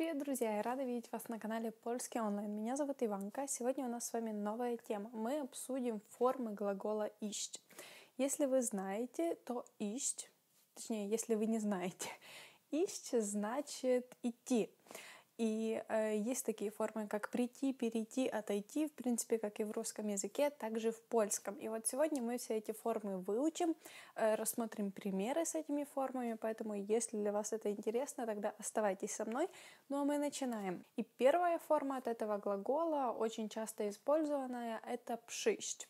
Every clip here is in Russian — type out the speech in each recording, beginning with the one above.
Привет, друзья! Я рада видеть вас на канале Польский онлайн. Меня зовут Иванка. Сегодня у нас с вами новая тема. Мы обсудим формы глагола ищ. Если вы знаете, то ищ, точнее, если вы не знаете, ищ значит «идти». И э, есть такие формы, как прийти, перейти, отойти, в принципе, как и в русском языке, также в польском. И вот сегодня мы все эти формы выучим, э, рассмотрим примеры с этими формами, поэтому если для вас это интересно, тогда оставайтесь со мной. Ну а мы начинаем. И первая форма от этого глагола, очень часто использованная, это пшищ.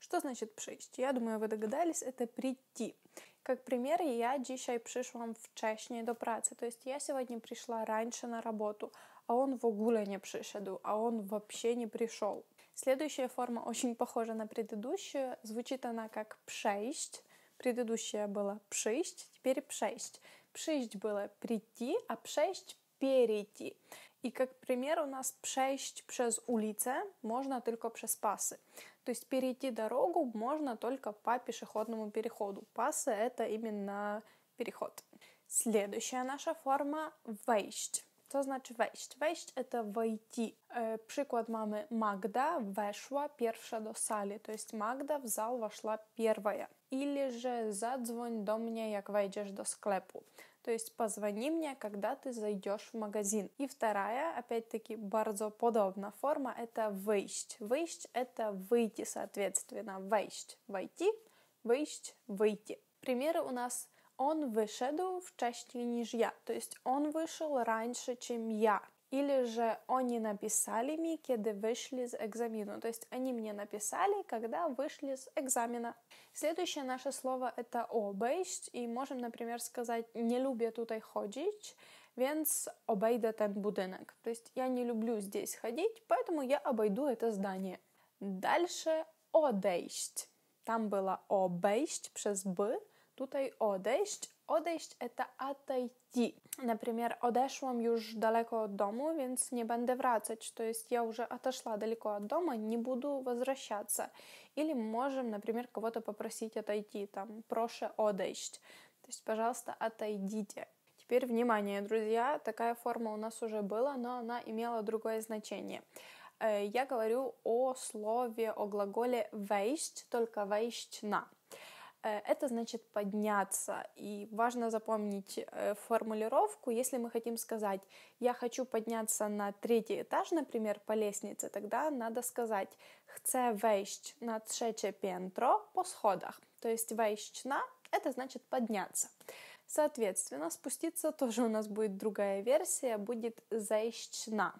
Что значит пшищ? Я думаю, вы догадались, это прийти. Как пример, я dzisiaj przyszłam wcześniej до pracy, то есть я сегодня пришла раньше на работу, а он в ogóle не przyszedł, а он вообще не пришел. Следующая форма очень похожа на предыдущую, звучит она как «przejść», предыдущая была «przyjść», теперь «przejść». «Przyjść» было «прийти», а «przejść» — «перейти». I как пример у нас przejść przez ulicę можно только przez pasy. То есть перейти дорогу можно только по пешеходному переходу. Пасы — это именно переход. Следующая наша форма — wejść. To znaczy wejść. Wejść to wejti. E, przykład mamy Magda weszła pierwsza do sali, to jest Magda w zal weszła pierwsza. Или же zadzwoń do mnie jak wejdziesz do sklepu то есть позвони мне, когда ты зайдешь в магазин. И вторая, опять-таки, bardzo подобна форма, это выйсть. Выйсть — это выйти, соответственно, вejść — войти, выйсть — выйти. Примеры у нас он вышел в вчаснее, ниж я. То есть он вышел раньше, чем я или же они написали мне, когда вышли с экзамена. То есть они мне написали, когда вышли с экзамена. Следующее наше слово — это «обейсть», и можем, например, сказать «не люблю тут ходить», więc обойда ten будинок. То есть я не люблю здесь ходить, поэтому я обойду это здание. Дальше «одейсть». Там было «обейсть» через «б», тут «одейсть», odejść это отойти. Например, odeszłam już daleko od domu, więc nie będę wracać. То есть я уже отошла далеко от дома, не буду возвращаться. Или можем, например, кого-то попросить отойти, там, проше odejść. То есть, пожалуйста, отойдите. Теперь внимание, друзья, такая форма у нас уже была, но она имела другое значение. Э, я говорю о слове, о глаголе «вейсть», только «вейсть на». Э, это значит подняться. И важно запомнить э, формулировку, если мы хотим сказать «я хочу подняться на третий этаж», например, по лестнице, тогда надо сказать «хце вейсть на trzecie пентро по сходах. То есть «вейсть на» — это значит «подняться». Соответственно, спуститься тоже у нас будет другая версия, будет «зайщна».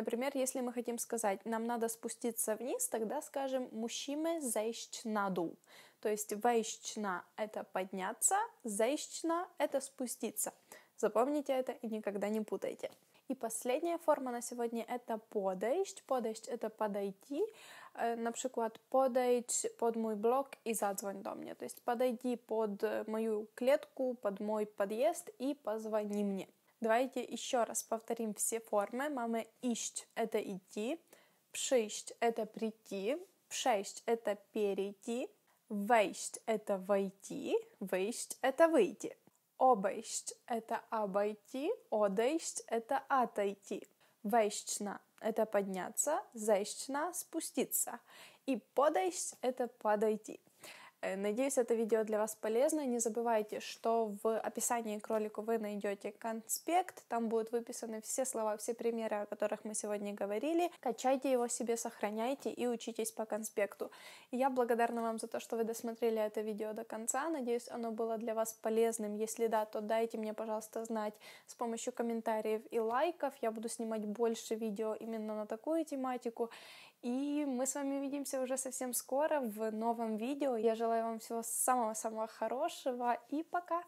Например, если мы хотим сказать, нам надо спуститься вниз, тогда скажем мужчины зайщ наду. То есть вайщна — это подняться, зайщна — это спуститься. Запомните это и никогда не путайте. И последняя форма на сегодня это подейść. Podejść это подойти. Э, Например, przykład под мой блок и зadzwoń до мне. То есть подойди под мою клетку, под мой подъезд и позвони мне. Давайте еще раз повторим все формы. Мама ищ – это идти, пшищ – это прийти, пшесть – это перейти, вейсть – это войти, выйсть – это выйти. Обейсть – это обойти, одейсть – это отойти. Вейщна – это подняться, зейщна – спуститься. И подейсть – это подойти. Э, надеюсь, это видео для вас полезно. Не забывайте, что в описании к ролику вы найдете конспект. Там будут выписаны все слова, все примеры, о которых мы сегодня говорили. Качайте его себе, сохраняйте и учитесь по конспекту. Я благодарна вам за то, что вы досмотрели это видео до конца. Надеюсь, оно было для вас полезным. Если да, то дайте мне, пожалуйста, знать с помощью комментариев и лайков. Я буду снимать больше видео именно на такую тематику. И мы с вами увидимся уже совсем скоро в новом видео. Я желаю Желаю вам всего самого-самого хорошего и пока!